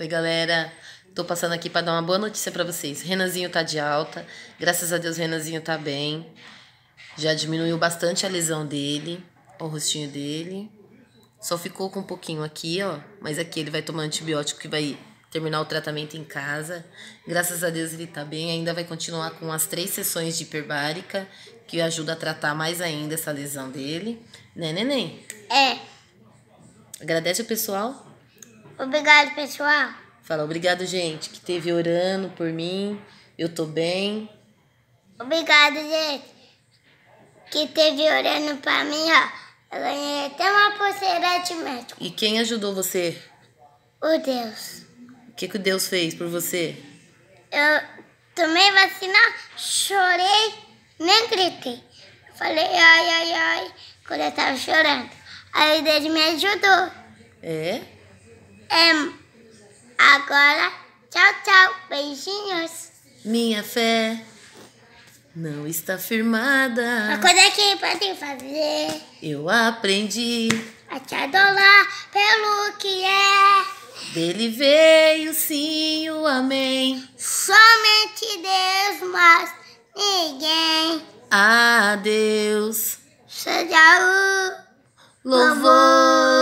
Oi, galera. Tô passando aqui para dar uma boa notícia para vocês. Renanzinho tá de alta. Graças a Deus, Renanzinho tá bem. Já diminuiu bastante a lesão dele, o rostinho dele. Só ficou com um pouquinho aqui, ó. Mas aqui ele vai tomar antibiótico que vai terminar o tratamento em casa. Graças a Deus ele tá bem. Ainda vai continuar com as três sessões de hiperbárica, que ajuda a tratar mais ainda essa lesão dele. Né, neném? É. Agradece o pessoal. Obrigado, pessoal. Fala, obrigado, gente, que teve orando por mim. Eu tô bem. Obrigado, gente, que teve orando pra mim, ó. Eu ganhei até uma pulseira de médico. E quem ajudou você? O Deus. O que, que o Deus fez por você? Eu tomei vacina, chorei, nem gritei. Falei, ai, ai, ai, quando eu tava chorando. Aí Deus me ajudou. É? É, agora, tchau, tchau. Beijinhos. Minha fé não está firmada. Uma coisa que podem fazer. Eu aprendi a te adorar pelo que é. Dele veio sim o amém. Somente Deus, mas ninguém. A Deus seja o louvor.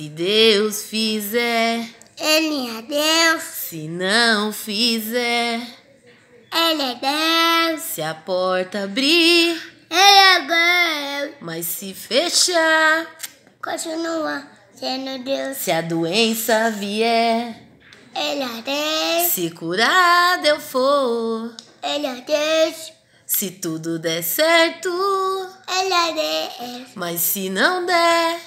Se Deus fizer, Ele é Deus. Se não fizer, Ele é Deus. Se a porta abrir, Ele é Deus. Mas se fechar, continua sendo Deus. Se a doença vier, Ele é Deus. Se curado eu for, Ele é Deus. Se tudo der certo, Ele é Deus. Mas se não der,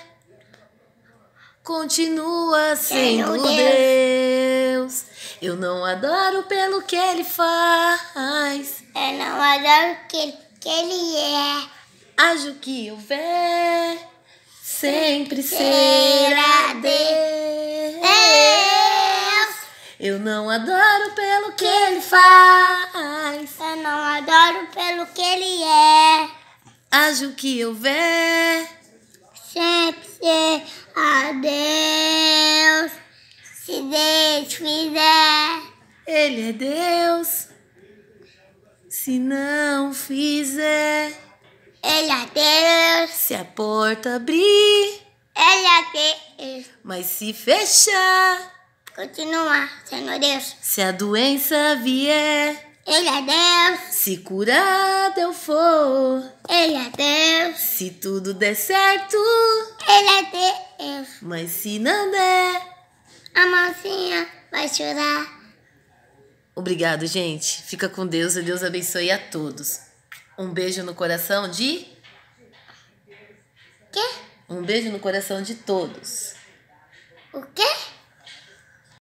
continua sendo Deus. Deus. Eu não adoro pelo que ele faz. Eu não adoro o que, que ele é. Ajo que houver, sempre será Deus. Eu não adoro pelo que ele faz. Eu não adoro pelo que ele é. Ajo que houver, sempre Ele é Deus. Se não fizer, Ele é Deus. Se a porta abrir, Ele é Deus. Mas se fechar, continuar sendo Deus. Se a doença vier, ele é Deus. Se curado eu for, Ele é Deus. Se tudo der certo, Ele é Deus. Mas se não der, a mãozinha vai chorar. Obrigado, gente. Fica com Deus e Deus abençoe a todos. Um beijo no coração de. Quê? Um beijo no coração de todos. O quê?